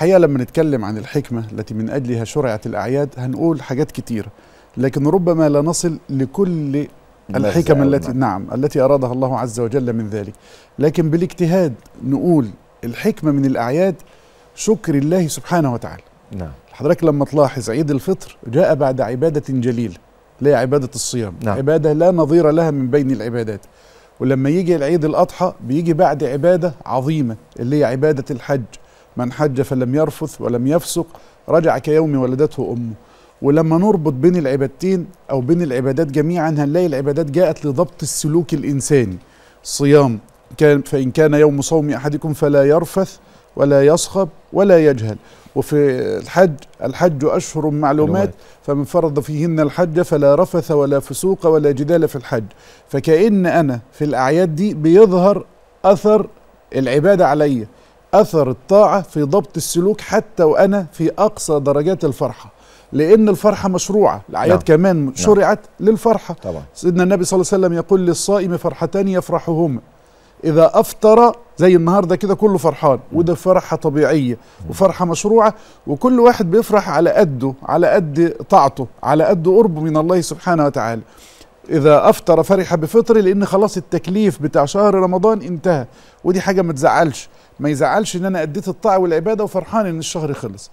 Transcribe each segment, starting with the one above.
الحقيقة لما نتكلم عن الحكمة التي من أجلها شرعت الأعياد هنقول حاجات كتيرة لكن ربما لا نصل لكل الحكم التي نعم التي أرادها الله عز وجل من ذلك لكن بالاجتهاد نقول الحكمة من الأعياد شكر الله سبحانه وتعالى نعم حضرتك لما تلاحظ عيد الفطر جاء بعد عبادة جليلة اللي هي عبادة الصيام نعم. عبادة لا نظير لها من بين العبادات ولما يجي العيد الأضحى بيجي بعد عبادة عظيمة اللي هي عبادة الحج من حج فلم يرفث ولم يفسق رجع كيوم ولدته أمه ولما نربط بين العبادتين أو بين العبادات جميعا هنلاقي العبادات جاءت لضبط السلوك الإنساني صيام كان فإن كان يوم صوم أحدكم فلا يرفث ولا يصخب ولا يجهل وفي الحج الحج أشهر معلومات فمن فرض فيهن الحج فلا رفث ولا فسوق ولا جدال في الحج فكأن أنا في الأعياد دي بيظهر أثر العبادة عليا أثر الطاعة في ضبط السلوك حتى وأنا في أقصى درجات الفرحة لأن الفرحة مشروعة الاعياد نعم. كمان نعم. شرعت نعم. للفرحة طبعا. سيدنا النبي صلى الله عليه وسلم يقول للصائم فرحتان يفرحهما إذا أفطر زي النهارده كده كله فرحان نعم. وده فرحه طبيعيه وفرحه مشروعه وكل واحد بيفرح على قده على قد طاعته على قد قربه من الله سبحانه وتعالى اذا افطر فرح بفطر لان خلاص التكليف بتاع شهر رمضان انتهى ودي حاجه ما تزعلش ما يزعلش ان انا اديت الطاعه والعباده وفرحان ان الشهر خلص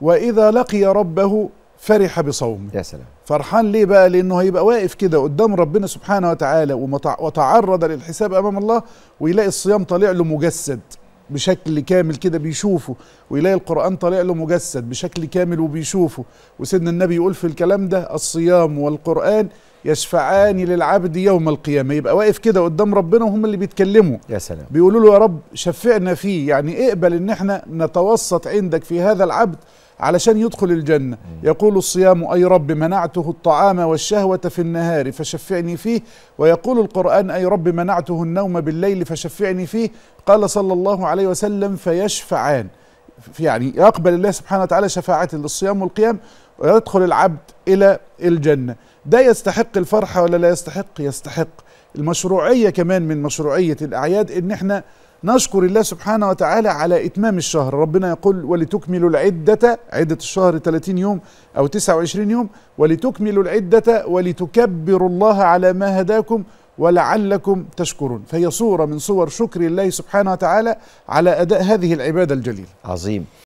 واذا لقي ربه فرح بصومه يا سلام فرحان ليه بقى لانه هيبقى واقف كده قدام ربنا سبحانه وتعالى وتعرض للحساب امام الله ويلاقي الصيام طالع له مجسد بشكل كامل كده بيشوفه ويلاقي القرآن طالع له مجسد بشكل كامل وبيشوفه وسيدنا النبي يقول في الكلام ده الصيام والقرآن يشفعان للعبد يوم القيامه يبقى واقف كده قدام ربنا وهم اللي بيتكلموا يا سلام بيقولوا له يا رب شفعنا فيه يعني اقبل ان احنا نتوسط عندك في هذا العبد علشان يدخل الجنه يقول الصيام اي رب منعته الطعام والشهوه في النهار فشفعني فيه ويقول القران اي رب منعته النوم بالليل فشفعني فيه قال صلى الله عليه وسلم فيشفعان يعني يقبل الله سبحانه وتعالى شفاعة للصيام والقيام ويدخل العبد إلى الجنة ده يستحق الفرحة ولا لا يستحق يستحق المشروعية كمان من مشروعية الأعياد إن احنا نشكر الله سبحانه وتعالى على إتمام الشهر ربنا يقول ولتكملوا العدة عدة الشهر 30 يوم أو 29 يوم ولتكملوا العدة ولتكبروا الله على ما هداكم ولعلكم تشكرون فهي صورة من صور شكر الله سبحانه وتعالى على أداء هذه العبادة الجليلة عظيم